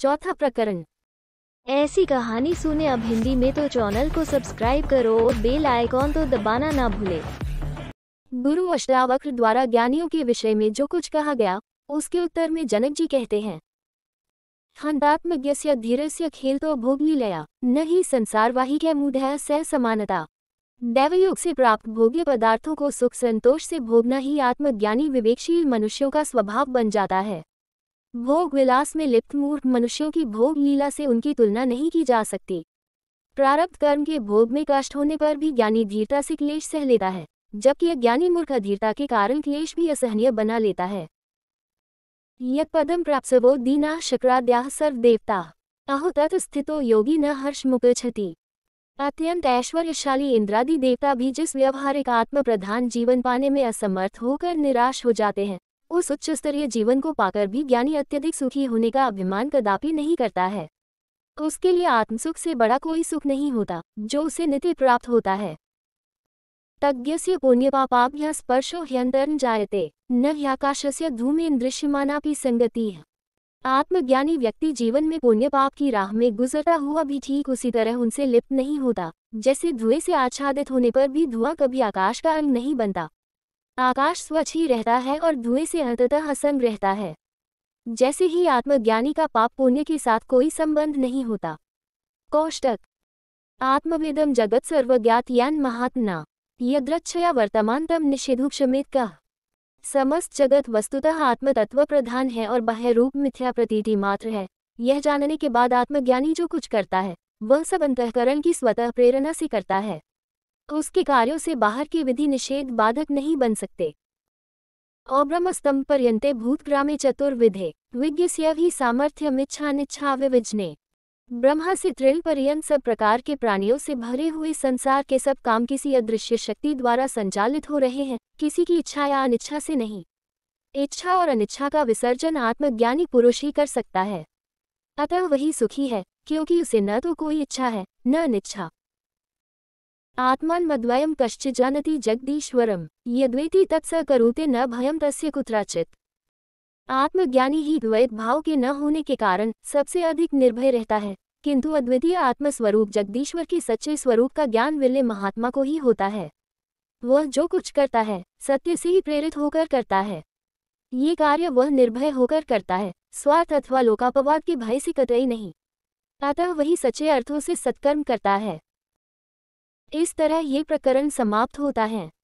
चौथा प्रकरण ऐसी कहानी सुने अब हिंदी में तो चैनल को सब्सक्राइब करो और बेल आइकॉन तो दबाना ना भूले गुरु अष्टावक्र द्वारा ज्ञानियों के विषय में जो कुछ कहा गया उसके उत्तर में जनक जी कहते हैं खंडात्मज्ञ धीरस्य खेल तो भोगली लया न ही संसारवाही के है सह समानता दैवयोग से प्राप्त भोग्य पदार्थों को सुख संतोष से भोगना ही आत्मज्ञानी विवेकशील मनुष्यों का स्वभाव बन जाता है भोग विलास में लिप्त मूर्ख मनुष्यों की भोग लीला से उनकी तुलना नहीं की जा सकती प्रारब्ध कर्म के भोग में कष्ट होने पर भी ज्ञानी धीरता से क्लेश सह लेता है जबकि अज्ञानी मूर्ख अधीरता के कारण क्लेश भी असहनीय बना लेता है यत पदम प्राप्त वो दीना शक्राद्या सर्वदेवता तत् स्थितो योगी न हर्ष मुपति अत्यंत ऐश्वर्यशाली इंद्रादि देवता भी जिस व्यवहारिक आत्म प्रधान जीवन पाने में असमर्थ होकर निराश हो जाते हैं उस उच्च स्तरीय जीवन को पाकर भी ज्ञानी अत्यधिक सुखी होने का अभिमान कदापि नहीं करता है उसके लिए आत्मसुख से बड़ा कोई सुख नहीं होता जो उसे नित्य प्राप्त होता है तज्ञ तज्ञस्य पुण्यपापाभ्यः स्पर्शो ह्यन्तरं जायते न ह्याकाशस्य धूमेन संगति है आत्मज्ञानी व्यक्ति जीवन में पुण्य पाप की राह में गुजरता हुआ भी ठीक उसी तरह उनसे लिप्त नहीं होता जैसे धुएं से आच्छादित होने पर भी धुआं कभी आकाश का अंग नहीं बनता आकाश स्वच्छ ही रहता है और धुएं से अंततः असंग रहता है जैसे ही आत्मज्ञानी का पाप पुण्य के साथ कोई संबंध नहीं होता कौष्टक आत्मवेदम जगत सर्वज्ञात यान महात्मा यद्रक्षया तम निषेधुक्षमित कह समस्त जगत वस्तुतः आत्म तत्व प्रधान है और बाह्य रूप मिथ्या प्रतीति मात्र है यह जानने के बाद आत्मज्ञानी जो कुछ करता है वह सब अंतकरण की स्वतः प्रेरणा से करता है उसके कार्यों से बाहर के विधि निषेध बाधक नहीं बन सकते औब्रमस्तम पर्यंते भूतग्रामे चतुर्विधे विज्ञ ही विविजने ब्रह्मा से त्रिल पर्यंत सब प्रकार के प्राणियों से भरे हुए संसार के सब काम किसी अदृश्य शक्ति द्वारा संचालित हो रहे हैं किसी की इच्छा या अनिच्छा से नहीं इच्छा और अनिच्छा का विसर्जन आत्मज्ञानी पुरुष ही कर सकता है अतः वही सुखी है क्योंकि उसे न तो कोई इच्छा है न अनिच्छा मद्वयम कश्चि जानती जगदीश्वरम यद्वेति तत्स करुते न भयम तस्य कुत्राचित आत्मज्ञानी ही द्वैत भाव के न होने के कारण सबसे अधिक निर्भय रहता है किंतु अद्वितीय आत्मस्वरूप जगदीश्वर के सच्चे स्वरूप का ज्ञान विले महात्मा को ही होता है वह जो कुछ करता है सत्य से ही प्रेरित होकर करता है ये कार्य वह निर्भय होकर करता है स्वार्थ अथवा लोकापवाद के भय से कतई नहीं अतः वही सच्चे अर्थों से सत्कर्म करता है इस तरह ये प्रकरण समाप्त होता है